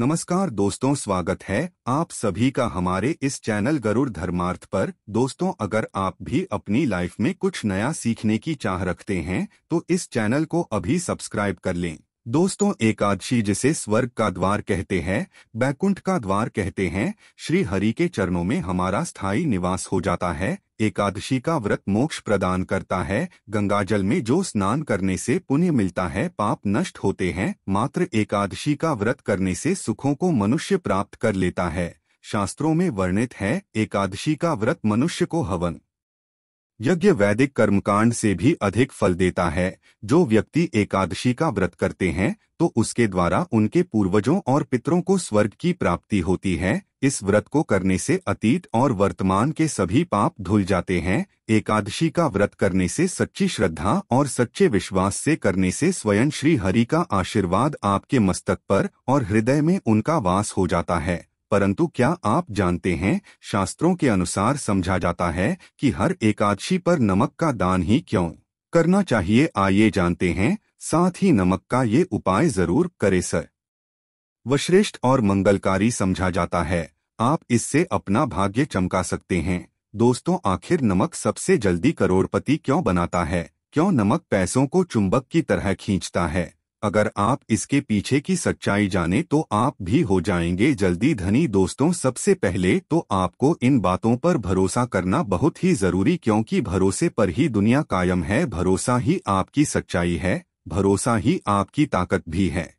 नमस्कार दोस्तों स्वागत है आप सभी का हमारे इस चैनल गरुड़ धर्मार्थ पर दोस्तों अगर आप भी अपनी लाइफ में कुछ नया सीखने की चाह रखते हैं तो इस चैनल को अभी सब्सक्राइब कर लें दोस्तों एकादशी जिसे स्वर्ग का द्वार कहते हैं बैकुंठ का द्वार कहते हैं श्री हरि के चरणों में हमारा स्थायी निवास हो जाता है एकादशी का व्रत मोक्ष प्रदान करता है गंगाजल में जो स्नान करने से पुण्य मिलता है पाप नष्ट होते हैं मात्र एकादशी का व्रत करने से सुखों को मनुष्य प्राप्त कर लेता है शास्त्रों में वर्णित है एकादशी का व्रत मनुष्य को हवन यज्ञ वैदिक कर्मकांड से भी अधिक फल देता है जो व्यक्ति एकादशी का व्रत करते हैं तो उसके द्वारा उनके पूर्वजों और पितरों को स्वर्ग की प्राप्ति होती है इस व्रत को करने से अतीत और वर्तमान के सभी पाप धुल जाते हैं एकादशी का व्रत करने से सच्ची श्रद्धा और सच्चे विश्वास से करने से स्वयं श्री हरि का आशीर्वाद आपके मस्तक पर और हृदय में उनका वास हो जाता है परंतु क्या आप जानते हैं शास्त्रों के अनुसार समझा जाता है कि हर एकादशी पर नमक का दान ही क्यों करना चाहिए आइए जानते हैं साथ ही नमक का ये उपाय जरूर करे सर वश्रेष्ठ और मंगलकारी समझा जाता है आप इससे अपना भाग्य चमका सकते हैं दोस्तों आखिर नमक सबसे जल्दी करोड़पति क्यों बनाता है क्यों नमक पैसों को चुंबक की तरह खींचता है अगर आप इसके पीछे की सच्चाई जाने तो आप भी हो जाएंगे जल्दी धनी दोस्तों सबसे पहले तो आपको इन बातों पर भरोसा करना बहुत ही जरूरी क्योंकि भरोसे पर ही दुनिया कायम है भरोसा ही आपकी सच्चाई है भरोसा ही आपकी ताकत भी है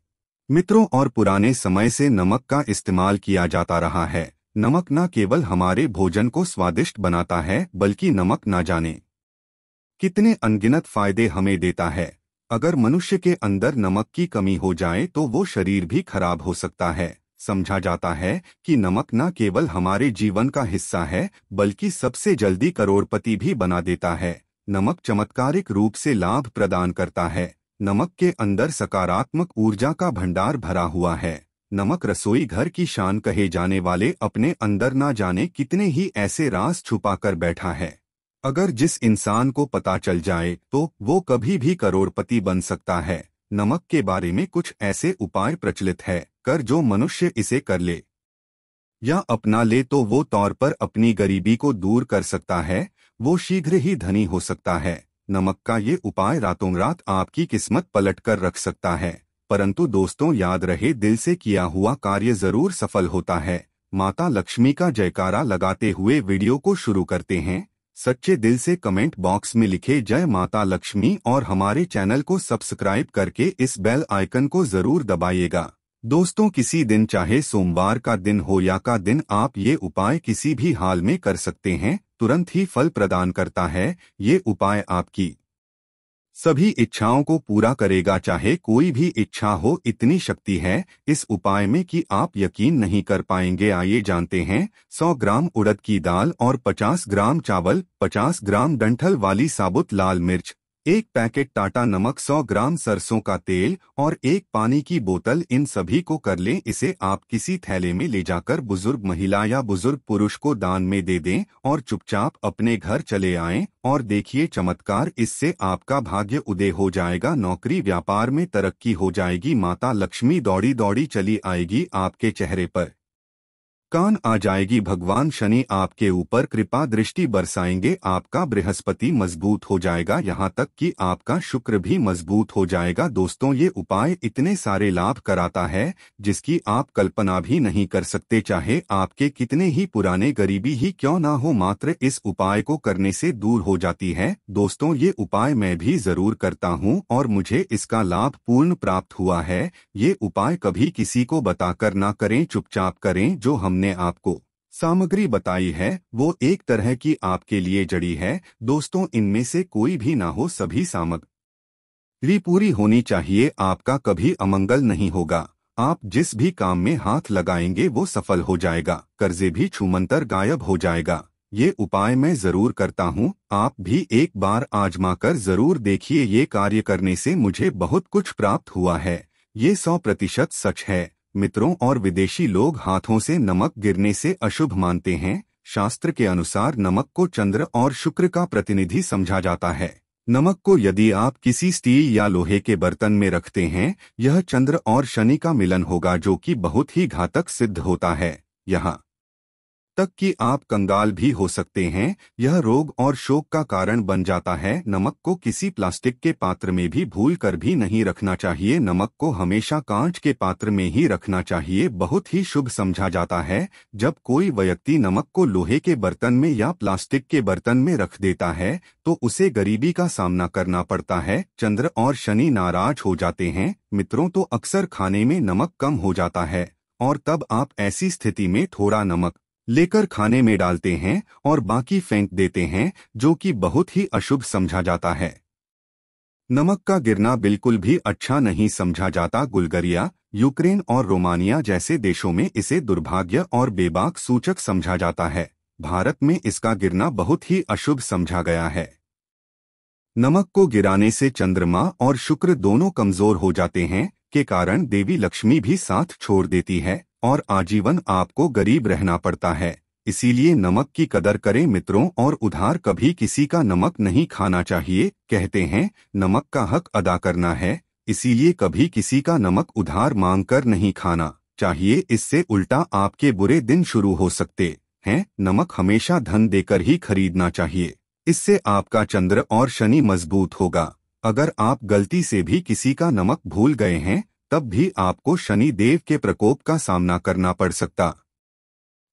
मित्रों और पुराने समय से नमक का इस्तेमाल किया जाता रहा है नमक न केवल हमारे भोजन को स्वादिष्ट बनाता है बल्कि नमक न जाने कितने अनगिनत फायदे हमें देता है अगर मनुष्य के अंदर नमक की कमी हो जाए तो वो शरीर भी खराब हो सकता है समझा जाता है कि नमक न केवल हमारे जीवन का हिस्सा है बल्कि सबसे जल्दी करोड़पति भी बना देता है नमक चमत्कारिक रूप से लाभ प्रदान करता है नमक के अंदर सकारात्मक ऊर्जा का भंडार भरा हुआ है नमक रसोई घर की शान कहे जाने वाले अपने अंदर ना जाने कितने ही ऐसे रास छुपा कर बैठा है अगर जिस इंसान को पता चल जाए तो वो कभी भी करोड़पति बन सकता है नमक के बारे में कुछ ऐसे उपाय प्रचलित है कर जो मनुष्य इसे कर ले या अपना ले तो वो तौर पर अपनी गरीबी को दूर कर सकता है वो शीघ्र ही धनी हो सकता है नमक का ये उपाय रातों रात आपकी किस्मत पलट कर रख सकता है परंतु दोस्तों याद रहे दिल से किया हुआ कार्य जरूर सफल होता है माता लक्ष्मी का जयकारा लगाते हुए वीडियो को शुरू करते हैं सच्चे दिल से कमेंट बॉक्स में लिखे जय माता लक्ष्मी और हमारे चैनल को सब्सक्राइब करके इस बेल आइकन को जरूर दबाइएगा दोस्तों किसी दिन चाहे सोमवार का दिन हो या का दिन आप ये उपाय किसी भी हाल में कर सकते हैं तुरंत ही फल प्रदान करता है ये उपाय आपकी सभी इच्छाओं को पूरा करेगा चाहे कोई भी इच्छा हो इतनी शक्ति है इस उपाय में कि आप यकीन नहीं कर पाएंगे आइए जानते हैं 100 ग्राम उड़द की दाल और 50 ग्राम चावल 50 ग्राम डंठल वाली साबुत लाल मिर्च एक पैकेट टाटा नमक 100 ग्राम सरसों का तेल और एक पानी की बोतल इन सभी को कर लें इसे आप किसी थैले में ले जाकर बुजुर्ग महिला या बुजुर्ग पुरुष को दान में दे दें और चुपचाप अपने घर चले आएं और देखिए चमत्कार इससे आपका भाग्य उदय हो जाएगा नौकरी व्यापार में तरक्की हो जाएगी माता लक्ष्मी दौड़ी दौड़ी चली आएगी आपके चेहरे पर कान आ जाएगी भगवान शनि आपके ऊपर कृपा दृष्टि बरसाएंगे आपका बृहस्पति मजबूत हो जाएगा यहाँ तक कि आपका शुक्र भी मजबूत हो जाएगा दोस्तों ये उपाय इतने सारे लाभ कराता है जिसकी आप कल्पना भी नहीं कर सकते चाहे आपके कितने ही पुराने गरीबी ही क्यों ना हो मात्र इस उपाय को करने से दूर हो जाती है दोस्तों ये उपाय मैं भी जरूर करता हूँ और मुझे इसका लाभ पूर्ण प्राप्त हुआ है ये उपाय कभी किसी को बताकर ना करें चुपचाप करें जो हमने हमने आपको सामग्री बताई है वो एक तरह की आपके लिए जड़ी है दोस्तों इनमें से कोई भी ना हो सभी सामग्री पूरी होनी चाहिए आपका कभी अमंगल नहीं होगा आप जिस भी काम में हाथ लगाएंगे वो सफल हो जाएगा कर्जे भी छूमंतर गायब हो जाएगा ये उपाय मैं जरूर करता हूँ आप भी एक बार आजमा कर जरूर देखिए ये कार्य करने से मुझे बहुत कुछ प्राप्त हुआ है ये सौ प्रतिशत सच है मित्रों और विदेशी लोग हाथों से नमक गिरने से अशुभ मानते हैं शास्त्र के अनुसार नमक को चंद्र और शुक्र का प्रतिनिधि समझा जाता है नमक को यदि आप किसी स्टील या लोहे के बर्तन में रखते हैं यह चंद्र और शनि का मिलन होगा जो कि बहुत ही घातक सिद्ध होता है यहाँ तक कि आप कंगाल भी हो सकते हैं यह रोग और शोक का कारण बन जाता है नमक को किसी प्लास्टिक के पात्र में भी भूल कर भी नहीं रखना चाहिए नमक को हमेशा कांच के पात्र में ही रखना चाहिए बहुत ही शुभ समझा जाता है जब कोई व्यक्ति नमक को लोहे के बर्तन में या प्लास्टिक के बर्तन में रख देता है तो उसे गरीबी का सामना करना पड़ता है चंद्र और शनि नाराज हो जाते हैं मित्रों तो अक्सर खाने में नमक कम हो जाता है और तब आप ऐसी स्थिति में थोड़ा नमक लेकर खाने में डालते हैं और बाकी फेंक देते हैं जो कि बहुत ही अशुभ समझा जाता है नमक का गिरना बिल्कुल भी अच्छा नहीं समझा जाता गुलगरिया यूक्रेन और रोमानिया जैसे देशों में इसे दुर्भाग्य और बेबाक सूचक समझा जाता है भारत में इसका गिरना बहुत ही अशुभ समझा गया है नमक को गिराने से चंद्रमा और शुक्र दोनों कमजोर हो जाते हैं के कारण देवी लक्ष्मी भी साथ छोड़ देती है और आजीवन आपको गरीब रहना पड़ता है इसीलिए नमक की कदर करें मित्रों और उधार कभी किसी का नमक नहीं खाना चाहिए कहते हैं नमक का हक अदा करना है इसीलिए कभी किसी का नमक उधार मांग कर नहीं खाना चाहिए इससे उल्टा आपके बुरे दिन शुरू हो सकते हैं नमक हमेशा धन देकर ही खरीदना चाहिए इससे आपका चंद्र और शनि मजबूत होगा अगर आप गलती से भी किसी का नमक भूल गए हैं तब भी आपको शनि देव के प्रकोप का सामना करना पड़ सकता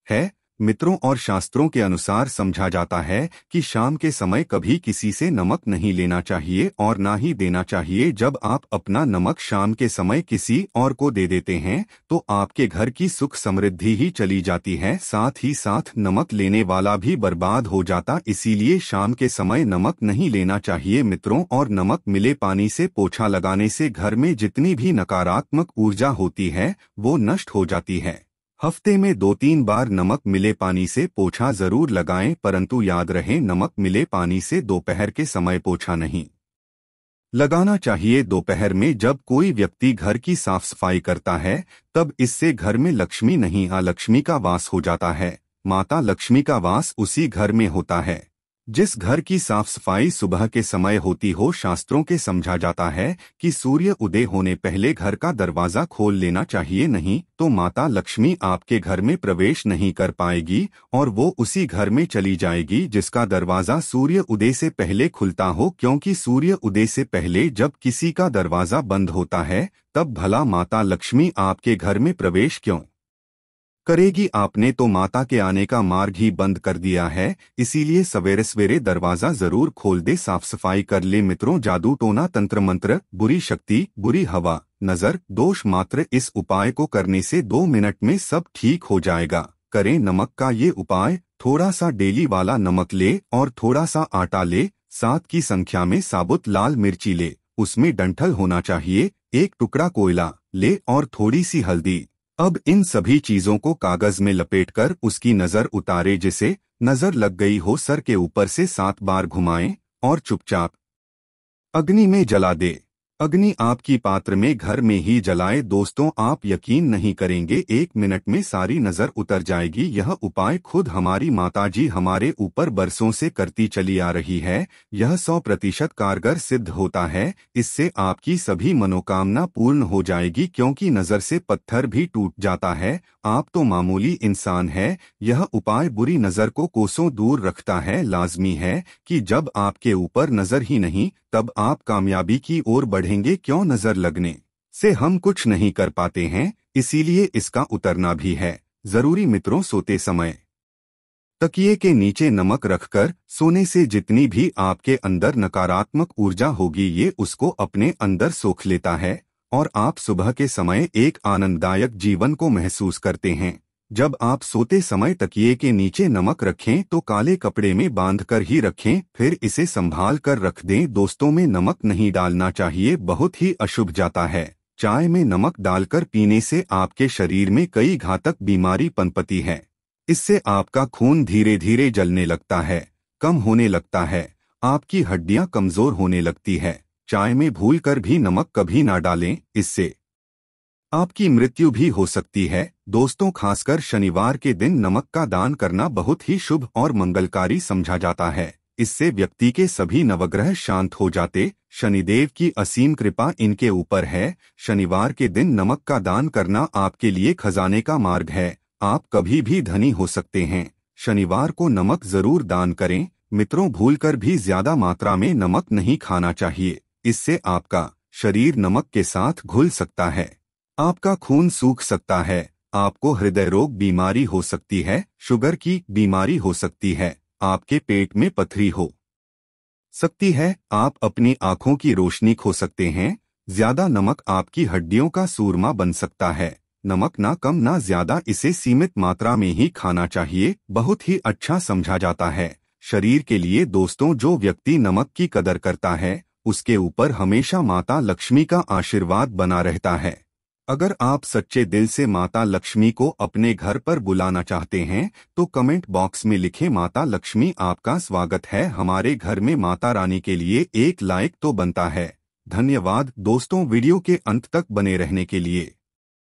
है मित्रों और शास्त्रों के अनुसार समझा जाता है कि शाम के समय कभी किसी से नमक नहीं लेना चाहिए और ना ही देना चाहिए जब आप अपना नमक शाम के समय किसी और को दे देते हैं तो आपके घर की सुख समृद्धि ही चली जाती है साथ ही साथ नमक लेने वाला भी बर्बाद हो जाता इसीलिए शाम के समय नमक नहीं लेना चाहिए मित्रों और नमक मिले पानी से पोछा लगाने से घर में जितनी भी नकारात्मक ऊर्जा होती है वो नष्ट हो जाती है हफ्ते में दो तीन बार नमक मिले पानी से पोछा जरूर लगाएं परंतु याद रहे नमक मिले पानी से दोपहर के समय पोछा नहीं लगाना चाहिए दोपहर में जब कोई व्यक्ति घर की साफ सफाई करता है तब इससे घर में लक्ष्मी नहीं आ लक्ष्मी का वास हो जाता है माता लक्ष्मी का वास उसी घर में होता है जिस घर की साफ सफाई सुबह के समय होती हो शास्त्रों के समझा जाता है कि सूर्य उदय होने पहले घर का दरवाज़ा खोल लेना चाहिए नहीं तो माता लक्ष्मी आपके घर में प्रवेश नहीं कर पाएगी और वो उसी घर में चली जाएगी जिसका दरवाज़ा सूर्य उदय से पहले खुलता हो क्योंकि सूर्य उदय से पहले जब किसी का दरवाज़ा बंद होता है तब भला माता लक्ष्मी आपके घर में प्रवेश क्यों करेगी आपने तो माता के आने का मार्ग ही बंद कर दिया है इसीलिए सवेरे सवेरे दरवाजा जरूर खोल दे साफ सफाई कर ले मित्रों जादू टोना तंत्र मंत्र बुरी शक्ति बुरी हवा नजर दोष मात्र इस उपाय को करने से दो मिनट में सब ठीक हो जाएगा करें नमक का ये उपाय थोड़ा सा डेली वाला नमक ले और थोड़ा सा आटा ले सात की संख्या में साबुत लाल मिर्ची ले उसमें डंठल होना चाहिए एक टुकड़ा कोयला ले और थोड़ी सी हल्दी अब इन सभी चीजों को कागज में लपेटकर उसकी नजर उतारे जिसे नजर लग गई हो सर के ऊपर से सात बार घुमाएं और चुपचाप अग्नि में जला दे अग्नि आपकी पात्र में घर में ही जलाए दोस्तों आप यकीन नहीं करेंगे एक मिनट में सारी नजर उतर जाएगी यह उपाय खुद हमारी माताजी हमारे ऊपर बरसों से करती चली आ रही है यह सौ प्रतिशत कारगर सिद्ध होता है इससे आपकी सभी मनोकामना पूर्ण हो जाएगी क्योंकि नजर से पत्थर भी टूट जाता है आप तो मामूली इंसान है यह उपाय बुरी नजर को कोसों दूर रखता है लाजमी है की जब आपके ऊपर नजर ही नहीं तब आप कामयाबी की ओर बढ़ेंगे क्यों नजर लगने से हम कुछ नहीं कर पाते हैं इसीलिए इसका उतरना भी है जरूरी मित्रों सोते समय तकिए के नीचे नमक रखकर सोने से जितनी भी आपके अंदर नकारात्मक ऊर्जा होगी ये उसको अपने अंदर सोख लेता है और आप सुबह के समय एक आनंददायक जीवन को महसूस करते हैं जब आप सोते समय तकिए के नीचे नमक रखें तो काले कपड़े में बांधकर ही रखें फिर इसे संभाल कर रख दें दोस्तों में नमक नहीं डालना चाहिए बहुत ही अशुभ जाता है चाय में नमक डालकर पीने से आपके शरीर में कई घातक बीमारी पनपती है इससे आपका खून धीरे धीरे जलने लगता है कम होने लगता है आपकी हड्डियां कमजोर होने लगती है चाय में भूल कर भी नमक कभी ना डालें इससे आपकी मृत्यु भी हो सकती है दोस्तों खासकर शनिवार के दिन नमक का दान करना बहुत ही शुभ और मंगलकारी समझा जाता है इससे व्यक्ति के सभी नवग्रह शांत हो जाते शनिदेव की असीम कृपा इनके ऊपर है शनिवार के दिन नमक का दान करना आपके लिए खजाने का मार्ग है आप कभी भी धनी हो सकते हैं शनिवार को नमक जरूर दान करें मित्रों भूलकर भी ज्यादा मात्रा में नमक नहीं खाना चाहिए इससे आपका शरीर नमक के साथ घुल सकता है आपका खून सूख सकता है आपको हृदय रोग बीमारी हो सकती है शुगर की बीमारी हो सकती है आपके पेट में पथरी हो सकती है आप अपनी आंखों की रोशनी खो सकते हैं ज्यादा नमक आपकी हड्डियों का सूरमा बन सकता है नमक ना कम ना ज्यादा इसे सीमित मात्रा में ही खाना चाहिए बहुत ही अच्छा समझा जाता है शरीर के लिए दोस्तों जो व्यक्ति नमक की कदर करता है उसके ऊपर हमेशा माता लक्ष्मी का आशीर्वाद बना रहता है अगर आप सच्चे दिल से माता लक्ष्मी को अपने घर पर बुलाना चाहते हैं तो कमेंट बॉक्स में लिखें माता लक्ष्मी आपका स्वागत है हमारे घर में माता रानी के लिए एक लाइक तो बनता है धन्यवाद दोस्तों वीडियो के अंत तक बने रहने के लिए